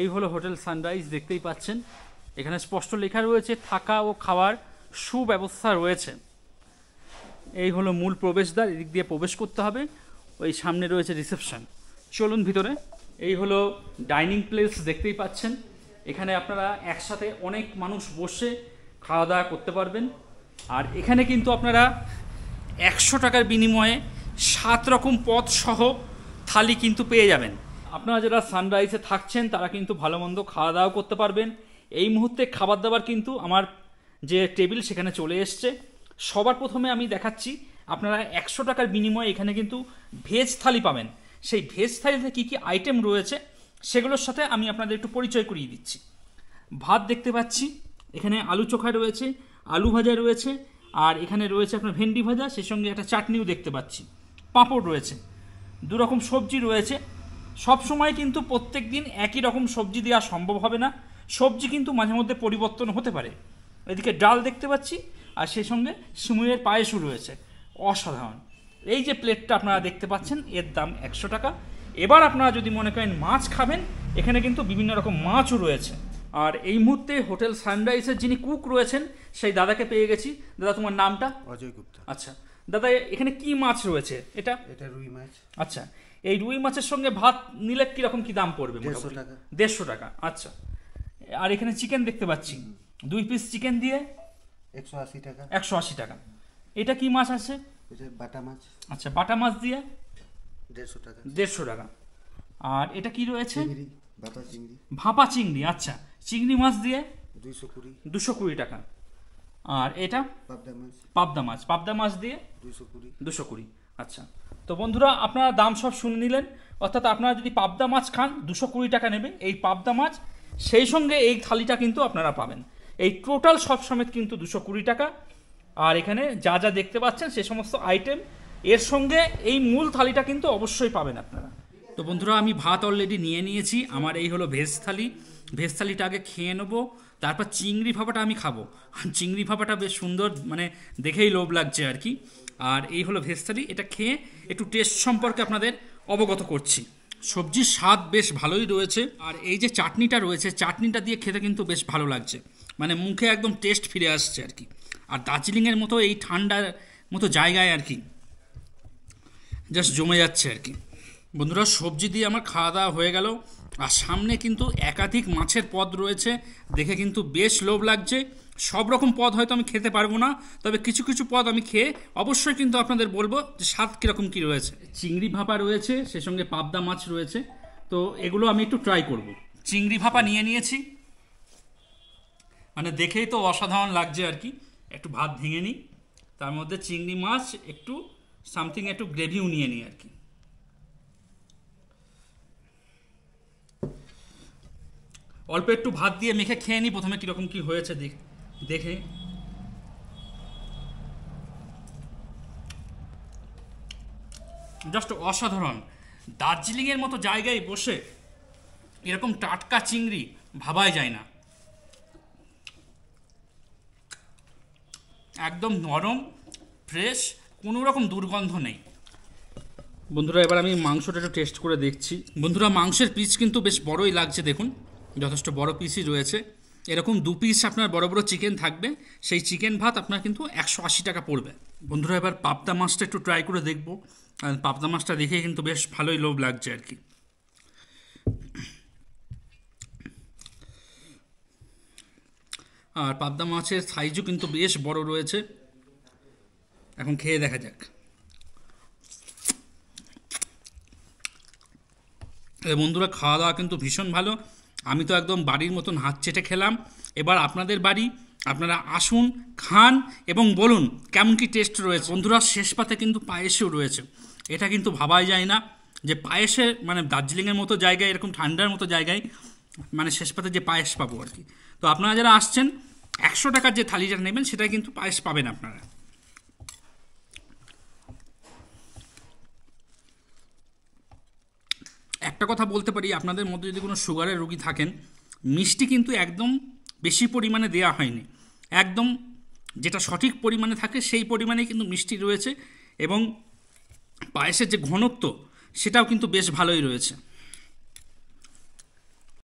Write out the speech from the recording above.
এই হলো hotel sunrise দেখতেই পাচ্ছেন এখানে স্পষ্ট লেখা রয়েছে থাকা ও খাওয়ার সুব্যবস্থা রয়েছে এই হলো মূল প্রবেশদ্বার এদিক দিয়ে প্রবেশ করতে হবে ওই সামনে রয়েছে রিসেপশন চলুন ভিতরে এই হলো ডাইনিং প্লেস দেখতেই পাচ্ছেন এখানে আপনারা একসাথে অনেক মানুষ বসে খাওয়া দাওয়া করতে পারবেন আর এখানে কিন্তু আপনারা একশো টাকার বিনিময়ে সাত রকম পথ সহ থালি কিন্তু পেয়ে যাবেন আপনারা যারা সানরাইজে থাকছেন তারা কিন্তু ভালো মন্দ খাওয়া দাওয়া করতে পারবেন এই মুহূর্তে খাবার দাবার কিন্তু আমার যে টেবিল সেখানে চলে এসছে সবার প্রথমে আমি দেখাচ্ছি আপনারা একশো টাকার বিনিময়ে এখানে কিন্তু ভেজ থালি পাবেন সেই ভেজ থালিতে কী কী আইটেম রয়েছে সেগুলোর সাথে আমি আপনাদের একটু পরিচয় করিয়ে দিচ্ছি ভাত দেখতে পাচ্ছি এখানে আলু চোখা রয়েছে আলু ভাজা রয়েছে আর এখানে রয়েছে আপনার ভেন্ডি ভাজা সেই সঙ্গে একটা চাটনিও দেখতে পাচ্ছি পাঁপড় রয়েছে দুরকম সবজি রয়েছে সব সময় কিন্তু প্রত্যেক দিন একই রকম সবজি দেওয়া সম্ভব হবে না সবজি কিন্তু মাঝে মধ্যে পরিবর্তন হতে পারে এদিকে ডাল দেখতে পাচ্ছি আর সেই সঙ্গে সিমুইয়ের পায়েসও রয়েছে অসাধারণ এই যে প্লেটটা আপনারা দেখতে পাচ্ছেন এর দাম একশো টাকা এবার আপনারা যদি মনে করেন মাছ খাবেন এখানে কিন্তু বিভিন্ন রকম মাছও রয়েছে আর এই মুহূর্তে হোটেল সানরাইজের যিনি কুক রয়েছেন সেই দাদাকে পেয়ে গেছি দাদা তোমার নামটা অজয় গুপ্তা আচ্ছা দাদা এখানে কি মাছ রয়েছে এটা এটা রুই মাছ আচ্ছা এই রুই মাছের সঙ্গে ভাত নিলে রকম কি দাম পড়বে দেড়শো টাকা দেড়শো টাকা আচ্ছা আর এখানে চিকেন দেখতে পাচ্ছি দুই পিস চিকেন দিয়ে একশো আশি টাকা একশো আশি টাকা এটা কি মাছ আছে বাটা মাছ আচ্ছা বাটা মাছ দিয়ে দেড়শো টাকা দেড়শো টাকা আর এটা কি রয়েছে ভাপা চিংড়ি আচ্ছা চিংড়ি মাছ দিয়ে দুইশো কুড়ি দুশো কুড়ি টাকা আর এটা পাবদা মাছ পাবদা মাছ দিয়ে দুশো কুড়ি আচ্ছা তো বন্ধুরা আপনারা দাম সব শুনে নিলেন অর্থাৎ আপনারা যদি পাবদা মাছ খান দুশো কুড়ি টাকা নেবে এই পাবদা মাছ সেই সঙ্গে এই থালিটা কিন্তু আপনারা পাবেন এই টোটাল সব সমেত কিন্তু দুশো কুড়ি টাকা আর এখানে যা যা দেখতে পাচ্ছেন সে সমস্ত আইটেম এর সঙ্গে এই মূল থালিটা কিন্তু অবশ্যই পাবেন আপনারা তো বন্ধুরা আমি ভাত অলরেডি নিয়ে নিয়েছি আমার এই হলো ভেজ থালি ভেজ থালিটা আগে খেয়ে নেবো তারপর চিংড়ি ভাপাটা আমি খাবো চিংড়ি ভাপাটা বেশ সুন্দর মানে দেখেই লোভ লাগছে আর কি আর এই হলো ভেজ থালি এটা খেয়ে একটু টেস্ট সম্পর্কে আপনাদের অবগত করছি সবজির স্বাদ বেশ ভালোই রয়েছে আর এই যে চাটনিটা রয়েছে চাটনিটা দিয়ে খেতে কিন্তু বেশ ভালো লাগছে মানে মুখে একদম টেস্ট ফিরে আসছে আর কি আর দার্জিলিংয়ের মতো এই ঠান্ডার মতো জায়গায় আর কি জাস্ট জমে যাচ্ছে আর কি বন্ধুরা সবজি দিয়ে আমার খাওয়া দাওয়া হয়ে গেল আর সামনে কিন্তু একাধিক মাছের পদ রয়েছে দেখে কিন্তু বেশ লোভ লাগছে সব রকম পদ হয়তো আমি খেতে পারবো না তবে কিছু কিছু পদ আমি খেয়ে অবশ্যই কিন্তু আপনাদের বলবো যে স্বাদ কীরকম কী রয়েছে চিংড়ি ভাপা রয়েছে সে সঙ্গে পাবদা মাছ রয়েছে তো এগুলো আমি একটু ট্রাই করব। চিংড়ি ভাপা নিয়ে নিয়েছি মানে দেখেই তো অসাধারণ লাগছে আর কি একটু ভাত ভেঙে নিই তার মধ্যে চিংড়ি মাছ একটু সামথিং একটু গ্রেভিও নিয়ে নিই আর কি অল্প একটু ভাত দিয়ে মেখে খেয়ে নিই প্রথমে কীরকম কী হয়েছে দেখ দেখে জাস্ট অসাধারণ দার্জিলিংয়ের মতো জায়গায় বসে এরকম টাটকা চিংড়ি ভাবাই যায় না একদম নরম ফ্রেশ কোনো রকম দুর্গন্ধ নেই বন্ধুরা এবার আমি মাংসটা একটু টেস্ট করে দেখছি বন্ধুরা মাংসের পিস কিন্তু বেশ বড়ই লাগছে দেখুন যথেষ্ট বড় পিসই রয়েছে এরকম দু পিস আপনার বড় বড় চিকেন থাকবে সেই চিকেন ভাত আপনার কিন্তু একশো আশি টাকা পড়বে বন্ধুরা এবার পাবদা মাছটা একটু ট্রাই করে দেখবো পাবদা মাছটা দেখে কিন্তু বেশ ভালোই লোভ লাগছে আর কি আর পাবদা মাছের সাইজও কিন্তু বেশ বড় রয়েছে এখন খেয়ে দেখা যাক বন্ধুরা খাওয়া দাওয়া কিন্তু ভীষণ ভালো আমি তো একদম বাড়ির মতন হাত চেটে খেলাম এবার আপনাদের বাড়ি আপনারা আসুন খান এবং বলুন কেমন কি টেস্ট রয়েছে বন্ধুরা শেষ পাতে কিন্তু পায়েসও রয়েছে এটা কিন্তু ভাবাই যায় না যে পায়েসে মানে দার্জিলিংয়ের মতো জায়গায় এরকম ঠান্ডার মতো জায়গায় মানে শেষ পাতে যে পায়েস পাবো আর কি তো আপনারা যারা আসছেন একশো টাকার যে থালিটা নেবেন সেটা কিন্তু পায়েস পাবেন আপনারা একটা কথা বলতে পারি আপনাদের মধ্যে যদি কোনো সুগারের রোগী থাকেন মিষ্টি কিন্তু একদম বেশি পরিমাণে দেয়া হয়নি একদম যেটা সঠিক পরিমাণে থাকে সেই পরিমাণে কিন্তু মিষ্টি রয়েছে এবং পায়েসের যে ঘনত্ব সেটাও কিন্তু বেশ ভালোই রয়েছে